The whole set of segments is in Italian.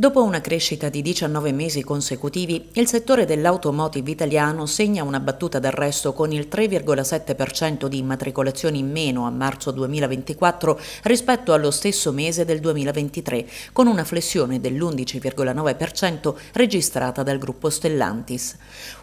Dopo una crescita di 19 mesi consecutivi, il settore dell'automotive italiano segna una battuta d'arresto con il 3,7% di immatricolazioni in meno a marzo 2024 rispetto allo stesso mese del 2023, con una flessione dell'11,9% registrata dal gruppo Stellantis.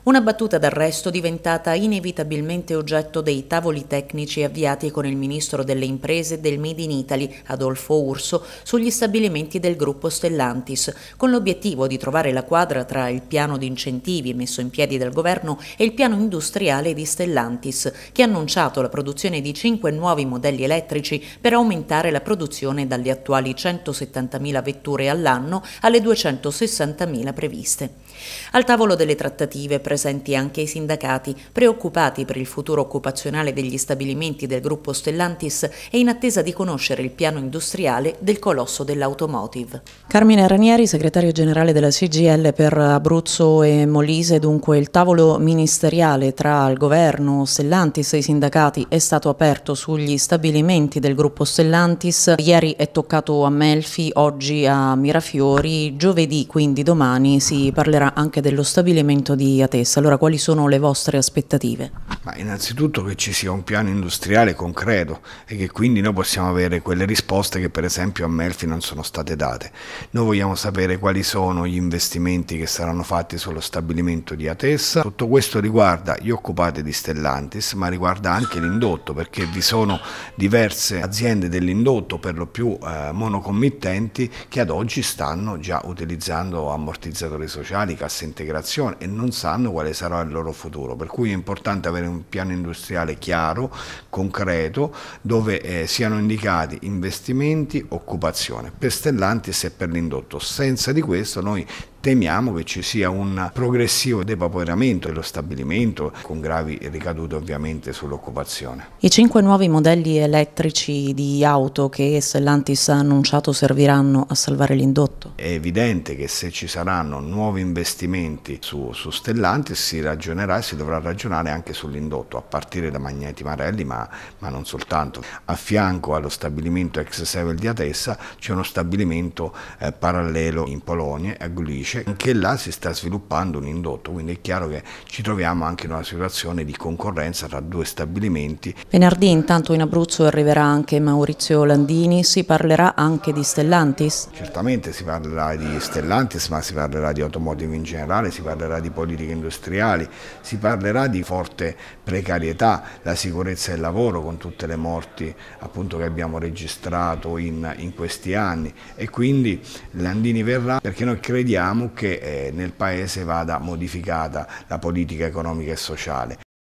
Una battuta d'arresto diventata inevitabilmente oggetto dei tavoli tecnici avviati con il ministro delle imprese del Made in Italy, Adolfo Urso, sugli stabilimenti del gruppo Stellantis con l'obiettivo di trovare la quadra tra il piano di incentivi messo in piedi dal governo e il piano industriale di Stellantis, che ha annunciato la produzione di cinque nuovi modelli elettrici per aumentare la produzione dalle attuali 170.000 vetture all'anno alle 260.000 previste. Al tavolo delle trattative presenti anche i sindacati, preoccupati per il futuro occupazionale degli stabilimenti del gruppo Stellantis e in attesa di conoscere il piano industriale del colosso dell'automotive. Carmine Ranieri, segretario generale della CGL per Abruzzo e Molise, dunque il tavolo ministeriale tra il governo, Stellantis e i sindacati è stato aperto sugli stabilimenti del gruppo Stellantis. Ieri è toccato a Melfi, oggi a Mirafiori, giovedì quindi domani si parlerà anche dello stabilimento di Atessa. Allora, quali sono le vostre aspettative? Ma innanzitutto che ci sia un piano industriale concreto e che quindi noi possiamo avere quelle risposte che per esempio a Melfi non sono state date. Noi vogliamo sapere quali sono gli investimenti che saranno fatti sullo stabilimento di Atessa. Tutto questo riguarda gli occupati di Stellantis, ma riguarda anche l'indotto perché vi sono diverse aziende dell'indotto, per lo più eh, monocommittenti, che ad oggi stanno già utilizzando ammortizzatori sociali, cassa integrazione e non sanno quale sarà il loro futuro. Per cui è importante avere un un piano industriale chiaro, concreto, dove eh, siano indicati investimenti, occupazione, per Stellantis e per l'indotto. Senza di questo noi temiamo che ci sia un progressivo depauperamento dello stabilimento con gravi ricadute ovviamente sull'occupazione. I cinque nuovi modelli elettrici di auto che Stellantis ha annunciato serviranno a salvare l'indotto? È evidente che se ci saranno nuovi investimenti su, su Stellantis si ragionerà e si dovrà ragionare anche sull'indotto a partire da Magneti Marelli ma, ma non soltanto. A fianco allo stabilimento ex Sevel di Atessa c'è uno stabilimento eh, parallelo in Polonia a Gliwice invece anche là si sta sviluppando un indotto, quindi è chiaro che ci troviamo anche in una situazione di concorrenza tra due stabilimenti. Venerdì intanto in Abruzzo arriverà anche Maurizio Landini, si parlerà anche di Stellantis? Certamente si parlerà di Stellantis, ma si parlerà di automotive in generale, si parlerà di politiche industriali, si parlerà di forte precarietà, la sicurezza del lavoro con tutte le morti appunto, che abbiamo registrato in, in questi anni e quindi Landini verrà perché noi crediamo Diciamo che eh, nel Paese vada modificata la politica economica e sociale.